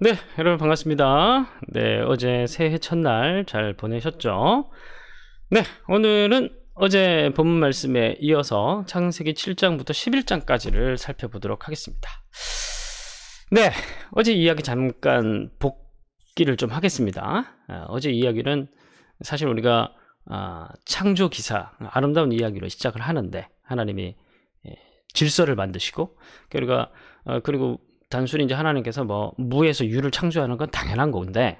네, 여러분 반갑습니다. 네, 어제 새해 첫날 잘 보내셨죠? 네, 오늘은 어제 본문 말씀에 이어서 창세기 7장부터 11장까지를 살펴보도록 하겠습니다. 네, 어제 이야기 잠깐 복기를 좀 하겠습니다. 아, 어, 제 이야기는 사실 우리가 아, 창조 기사, 아름다운 이야기로 시작을 하는데 하나님이 질서를 만드시고 그러니까 어, 그리고 단순히 이제 하나님께서 뭐 무에서 유를 창조하는 건 당연한 건데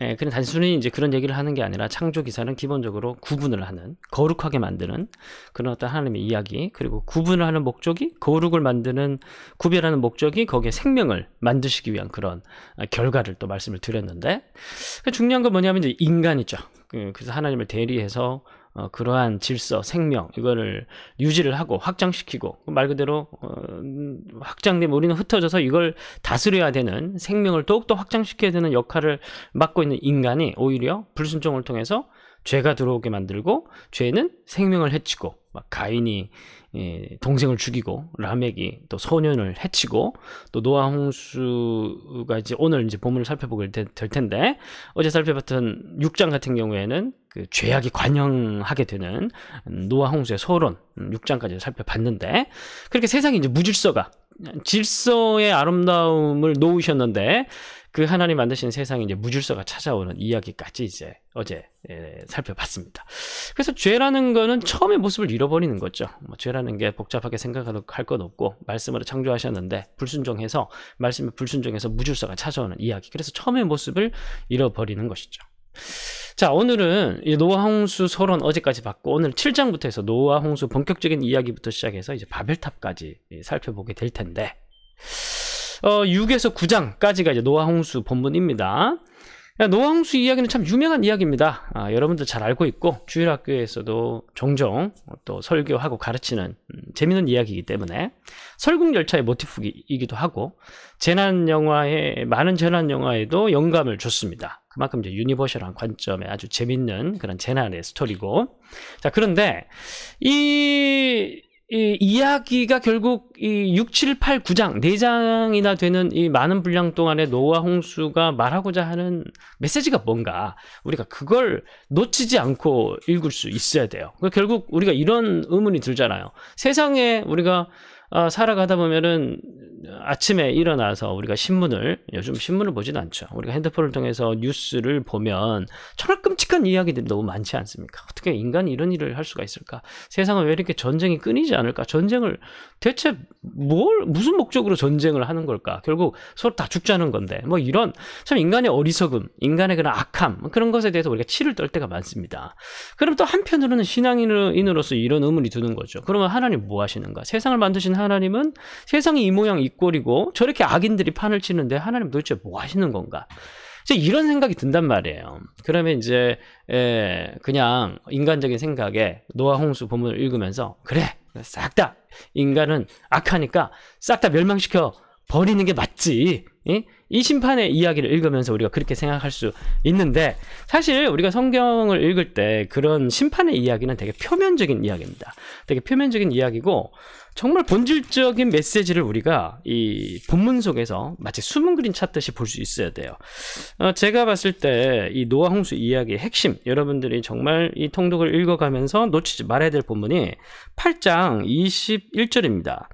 예, 그냥 단순히 이제 그런 얘기를 하는 게 아니라 창조 기사는 기본적으로 구분을 하는 거룩하게 만드는 그런 어떤 하나님의 이야기 그리고 구분을 하는 목적이 거룩을 만드는 구별하는 목적이 거기에 생명을 만드시기 위한 그런 아, 결과를 또 말씀을 드렸는데 그 중요한 건 뭐냐면 이제 인간 이죠 그, 그래서 하나님을 대리해서 어, 그러한 질서, 생명 이거를 유지를 하고 확장시키고 말 그대로 어, 음, 확장된 우리는 흩어져서 이걸 다스려야 되는 생명을 더욱더 확장시켜야 되는 역할을 맡고 있는 인간이 오히려 불순종을 통해서 죄가 들어오게 만들고 죄는 생명을 해치고 막 가인이 예, 동생을 죽이고 라멕이 또 소년을 해치고 또 노아 홍수가 이제 오늘 이제 보문을 살펴보게 되, 될 텐데 어제 살펴봤던 6장 같은 경우에는 그 죄악이 관영하게 되는 노아 홍수의 소론 6장까지 살펴봤는데 그렇게 세상이 이제 무질서가 질서의 아름다움을 놓으셨는데 그 하나님 만드신 세상에 이제 무질서가 찾아오는 이야기까지 이제 어제 예, 살펴봤습니다. 그래서 죄라는 거는 처음의 모습을 잃어버리는 거죠. 뭐 죄라는 게 복잡하게 생각할 건 없고 말씀으로 창조하셨는데 불순종해서 말씀에 불순종해서 무질서가 찾아오는 이야기. 그래서 처음의 모습을 잃어버리는 것이죠. 자, 오늘은 이 노아 홍수 서론 어제까지 봤고 오늘 7장부터 해서 노아 홍수 본격적인 이야기부터 시작해서 이제 바벨탑까지 예, 살펴보게 될 텐데. 어, 6에서 9장까지가 이제 노아 홍수 본문입니다. 노황수 이야기는 참 유명한 이야기입니다. 아, 여러분들 잘 알고 있고 주일 학교에서도 종종 또 설교하고 가르치는 음, 재미있는 이야기이기 때문에 설국 열차의 모티프이기도 하고 재난 영화에 많은 재난 영화에도 영감을 줬습니다. 그만큼 이제 유니버셜한 관점에 아주 재밌는 그런 재난의 스토리고 자 그런데 이이 이야기가 결국 이 6, 7, 8, 9장, 4장이나 되는 이 많은 분량 동안에 노아 홍수가 말하고자 하는 메시지가 뭔가 우리가 그걸 놓치지 않고 읽을 수 있어야 돼요. 그러니까 결국 우리가 이런 의문이 들잖아요. 세상에 우리가 어, 살아가다 보면은 아침에 일어나서 우리가 신문을 요즘 신문을 보진 않죠. 우리가 핸드폰을 통해서 뉴스를 보면 정말 끔찍한 이야기들이 너무 많지 않습니까? 어떻게 인간이 이런 일을 할 수가 있을까? 세상은 왜 이렇게 전쟁이 끊이지 않을까? 전쟁을 대체 뭘 무슨 목적으로 전쟁을 하는 걸까? 결국 서로 다 죽자는 건데 뭐 이런 참 인간의 어리석음, 인간의 그런 악함 뭐 그런 것에 대해서 우리가 치를 떨 때가 많습니다. 그럼 또 한편으로는 신앙인으로서 이런 의문이 드는 거죠. 그러면 하나님 뭐 하시는가? 세상을 만드신 하나님은 세상이 이 모양 이 꼴이고 저렇게 악인들이 판을 치는데 하나님 도대체 뭐 하시는 건가? 이 이런 생각이 든단 말이에요. 그러면 이제 에, 예, 그냥 인간적인 생각에 노아홍수 본문을 읽으면서 그래 싹 다 인간은 악하니까 싹 다 멸망시켜 버리는 게 맞지. 예? 이 심판의 이야기를 읽으면서 우리가 그렇게 생각할 수 있는데 사실 우리가 성경을 읽을 때 그런 심판의 이야기는 되게 표면적인 이야기입니다. 되게 표면적인 이야기고 정말 본질적인 메시지를 우리가 이 본문 속에서 마치 숨은 그림 찾듯이 볼 수 있어야 돼요. 어, 제가 봤을 때 이 노아 홍수 이야기의 핵심 여러분들이 정말 이 통독을 읽어가면서 놓치지 말아야 될 본문이 8장 21절입니다.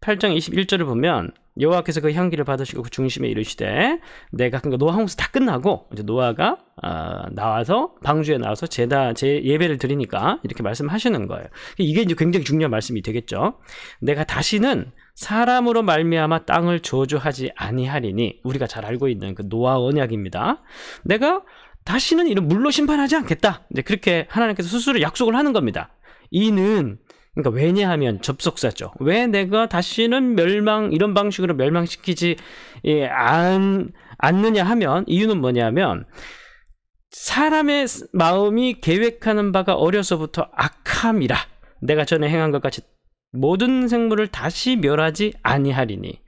8장 21절을 보면 여호와께서 그 향기를 받으시고 그 중심에 이르시되 내가 그러니까 노아 홍수 다 끝나고 이제 노아가 어, 나와서 방주에 나와서 제다 제 예배를 드리니까 이렇게 말씀하시는 거예요. 이게 이제 굉장히 중요한 말씀이 되겠죠. 내가 다시는 사람으로 말미암아 땅을 저주하지 아니하리니 우리가 잘 알고 있는 그 노아 언약입니다. 내가 다시는 이런 물로 심판하지 않겠다. 이제 그렇게 하나님께서 스스로 약속을 하는 겁니다. 이는 그러니까 왜냐하면 접속사죠. 왜 내가 다시는 멸망 이런 방식으로 멸망시키지 예, 안, 않느냐 하면 이유는 뭐냐면 사람의 마음이 계획하는 바가 어려서부터 악함이라 내가 전에 행한 것 같이 모든 생물을 다시 멸하지 아니하리니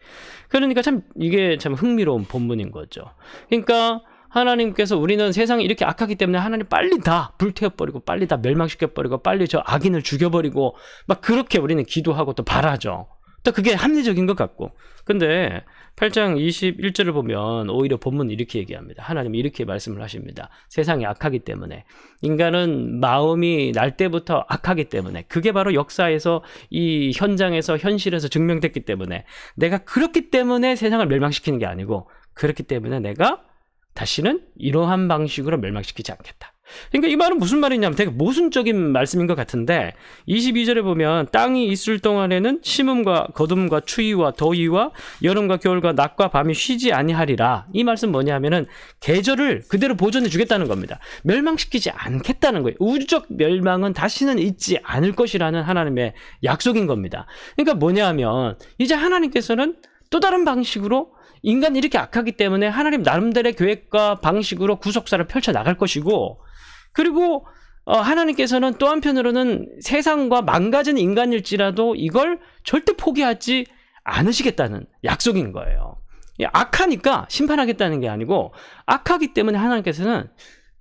그러니까 참 이게 참 흥미로운 본문인 거죠. 그러니까 하나님께서 우리는 세상이 이렇게 악하기 때문에 하나님 빨리 다 불태워버리고 빨리 다 멸망시켜버리고 빨리 저 악인을 죽여버리고 막 그렇게 우리는 기도하고 또 바라죠. 또 그게 합리적인 것 같고. 근데 8장 21절을 보면 오히려 본문 이렇게 얘기합니다. 하나님이 이렇게 말씀을 하십니다. 세상이 악하기 때문에 인간은 마음이 날 때부터 악하기 때문에 그게 바로 역사에서 이 현장에서 현실에서 증명됐기 때문에 내가 그렇기 때문에 세상을 멸망시키는 게 아니고 그렇기 때문에 내가 다시는 이러한 방식으로 멸망시키지 않겠다. 그러니까 이 말은 무슨 말이냐면 되게 모순적인 말씀인 것 같은데 22절에 보면 땅이 있을 동안에는 심음과 거둠과 추위와 더위와 여름과 겨울과 낮과 밤이 쉬지 아니하리라 이 말씀 뭐냐면은 계절을 그대로 보존해 주겠다는 겁니다 멸망시키지 않겠다는 거예요 우주적 멸망은 다시는 있지 않을 것이라는 하나님의 약속인 겁니다 그러니까 뭐냐면 이제 하나님께서는 또 다른 방식으로 인간이 이렇게 악하기 때문에 하나님 나름대로의 계획과 방식으로 구속사를 펼쳐 나갈 것이고 그리고 어, 하나님께서는 또 한편으로는 세상과 망가진 인간일지라도 이걸 절대 포기하지 않으시겠다는 약속인 거예요. 악하니까 심판하겠다는 게 아니고 악하기 때문에 하나님께서는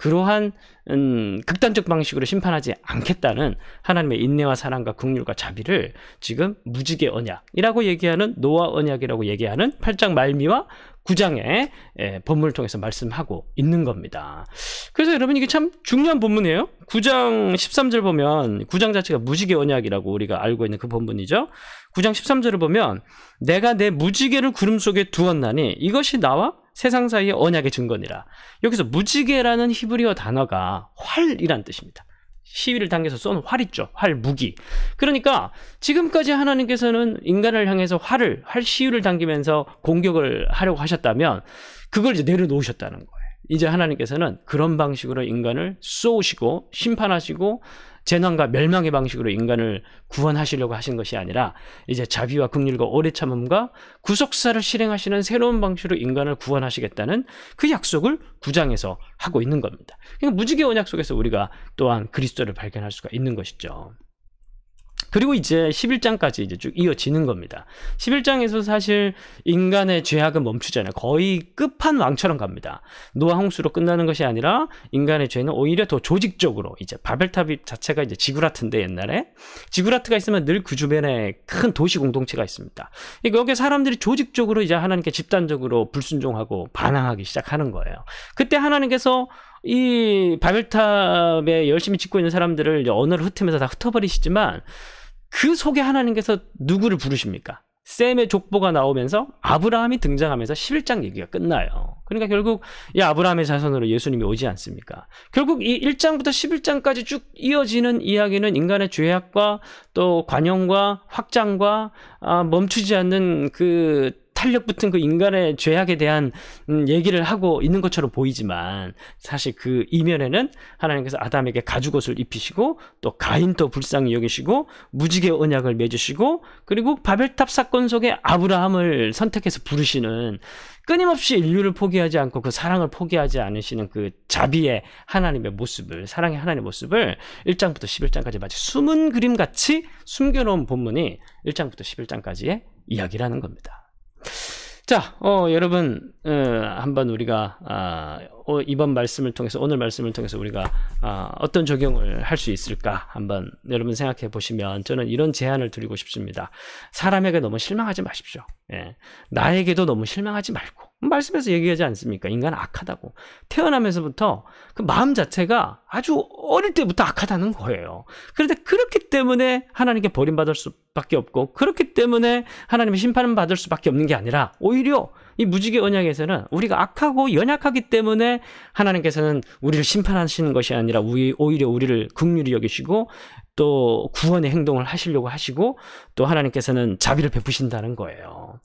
그러한 음, 극단적 방식으로 심판하지 않겠다는 하나님의 인내와 사랑과 긍률과 자비를 지금 무지개 언약이라고 얘기하는 노아 언약이라고 얘기하는 8장 말미와 9장의 예, 본문을 통해서 말씀하고 있는 겁니다. 그래서 여러분 이게 참 중요한 본문이에요. 9장 13절 보면 9장 자체가 무지개 언약이라고 우리가 알고 있는 그 본문이죠. 9장 13절을 보면 내가 내 무지개를 구름 속에 두었나니 이것이 나와 세상 사이의 언약의 증거니라. 여기서 무지개라는 히브리어 단어가 활이란 뜻입니다. 시위를 당해서 쏜 활 있죠. 활, 무기. 그러니까 지금까지 하나님께서는 인간을 향해서 활을, 활 시위를 당기면서 공격을 하려고 하셨다면 그걸 이제 내려놓으셨다는 거예요. 이제 하나님께서는 그런 방식으로 인간을 쏘시고 심판하시고 재난과 멸망의 방식으로 인간을 구원하시려고 하신 것이 아니라 이제 자비와 긍휼과 오래 참음과 구속사를 실행하시는 새로운 방식으로 인간을 구원하시겠다는 그 약속을 구장에서 하고 있는 겁니다. 그러니까 무지개 언약 속에서 우리가 또한 그리스도를 발견할 수가 있는 것이죠. 그리고 이제 11장까지 이제 쭉 이어지는 겁니다. 11장에서 사실 인간의 죄악은 멈추잖아요. 거의 끝판왕처럼 갑니다. 노아 홍수로 끝나는 것이 아니라 인간의 죄는 오히려 더 조직적으로 이제 바벨탑 자체가 이제 지구라트인데 옛날에 지구라트가 있으면 늘 그 주변에 큰 도시 공동체가 있습니다. 그러니까 여기 사람들이 조직적으로 이제 하나님께 집단적으로 불순종하고 반항하기 시작하는 거예요. 그때 하나님께서 이 바벨탑에 열심히 짓고 있는 사람들을 언어를 흩으면서 다 흩어버리시지만 그 속에 하나님께서 누구를 부르십니까? 샘의 족보가 나오면서 아브라함이 등장하면서 11장 얘기가 끝나요. 그러니까 결국 이 아브라함의 자손으로 예수님이 오지 않습니까? 결국 이 1장부터 11장까지 쭉 이어지는 이야기는 인간의 죄악과 또 관용과 확장과 아, 멈추지 않는 그 탄력 붙은 그 인간의 죄악에 대한 음, 얘기를 하고 있는 것처럼 보이지만 사실 그 이면에는 하나님께서 아담에게 가죽옷을 입히시고 또 가인도 불쌍히 여기시고 무지개 언약을 맺으시고 그리고 바벨탑 사건 속에 아브라함을 선택해서 부르시는 끊임없이 인류를 포기하지 않고 그 사랑을 포기하지 않으시는 그 자비의 하나님의 모습을 사랑의 하나님의 모습을 1장부터 11장까지 마치 숨은 그림같이 숨겨놓은 본문이 1장부터 11장까지의 이야기라는 겁니다. 자, 어, 여러분, 어, 한번 우리가 아, 어, 이번 말씀을 통해서 오늘 말씀을 통해서 우리가 아, 어떤 적용을 할 수 있을까 한번 여러분 생각해 보시면 저는 이런 제안을 드리고 싶습니다. 사람에게 너무 실망하지 마십시오. 예. 나에게도 너무 실망하지 말고 말씀에서 얘기하지 않습니까? 인간은 악하다고. 태어나면서부터 그 마음 자체가 아주 어릴 때부터 악하다는 거예요. 그런데 그렇기 때문에 하나님께 버림받을 수밖에 없고 그렇기 때문에 하나님의 심판을 받을 수밖에 없는 게 아니라 오히려 이 무지개 언약에서는 우리가 악하고 연약하기 때문에 하나님께서는 우리를 심판하시는 것이 아니라 오히려 우리를 극률히 여기시고 또 구원의 행동을 하시려고 하시고 또 하나님께서는 자비를 베푸신다는 거예요.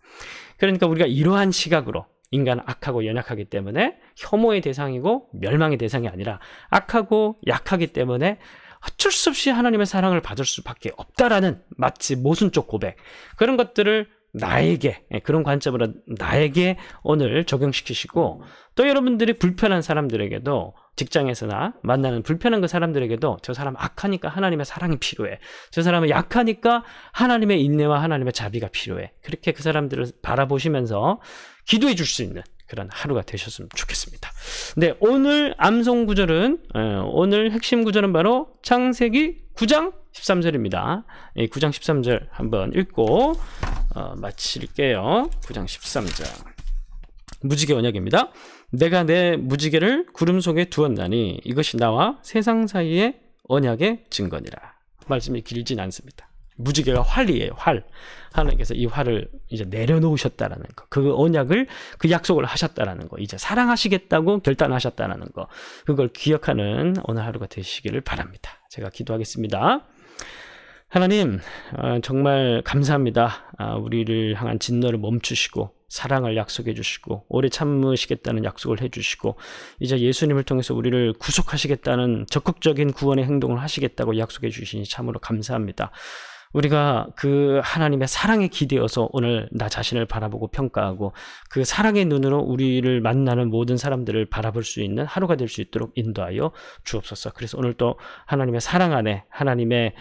그러니까 우리가 이러한 시각으로 인간은 악하고 연약하기 때문에 혐오의 대상이고 멸망의 대상이 아니라 악하고 약하기 때문에 어쩔 수 없이 하나님의 사랑을 받을 수밖에 없다라는 마치 모순적 고백 그런 것들을 나에게 예, 그런 관점으로 나에게 오늘 적용시키시고 또 여러분들이 불편한 사람들에게도 직장에서나 만나는 불편한 그 사람들에게도 저 사람 악하니까 하나님의 사랑이 필요해 저 사람은 약하니까 하나님의 인내와 하나님의 자비가 필요해 그렇게 그 사람들을 바라보시면서 기도해 줄 수 있는 그런 하루가 되셨으면 좋겠습니다. 네, 오늘 암송 구절은 어, 오늘 핵심 구절은 바로 창세기 9장 13절입니다. 9장 13절 한번 읽고 어, 마칠게요. 9장 13장 무지개 언약입니다. 내가 내 무지개를 구름 속에 두었나니 이것이 나와 세상 사이의 언약의 증거니라. 말씀이 길진 않습니다. 무지개가 활이에요. 활. 하나님께서 이 활을 이제 내려놓으셨다라는 거. 그 언약을 그 약속을 하셨다라는 거. 이제 사랑하시겠다고 결단하셨다라는 거. 그걸 기억하는 어느 하루가 되시기를 바랍니다. 제가 기도하겠습니다. 하나님, 어, 정말 감사합니다. 아, 우리를 향한 진노를 멈추시고, 사랑을 약속해 주시고, 오래 참으시겠다는 약속을 해 주시고, 이제 예수님을 통해서 우리를 구속하시겠다는 적극적인 구원의 행동을 하시겠다고 약속해 주시니 참으로 감사합니다. 우리가 그 하나님의 사랑에 기대어서 오늘 나 자신을 바라보고 평가하고 그 사랑의 눈으로 우리를 만나는 모든 사람들을 바라볼 수 있는 하루가 될 수 있도록 인도하여 주옵소서. 그래서 오늘 또 하나님의 사랑 안에 하나님의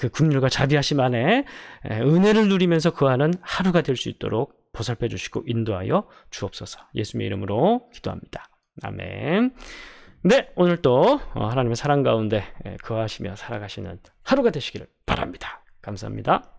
그 긍휼과 자비하심 안에 은혜를 누리면서 그하는 하루가 될 수 있도록 보살펴 주시고 인도하여 주옵소서. 예수님의 이름으로 기도합니다. 아멘. 네, 오늘 또 어, 하나님의 사랑 가운데 거하시며 살아가시는 하루가 되시기를 바랍니다. 감사합니다.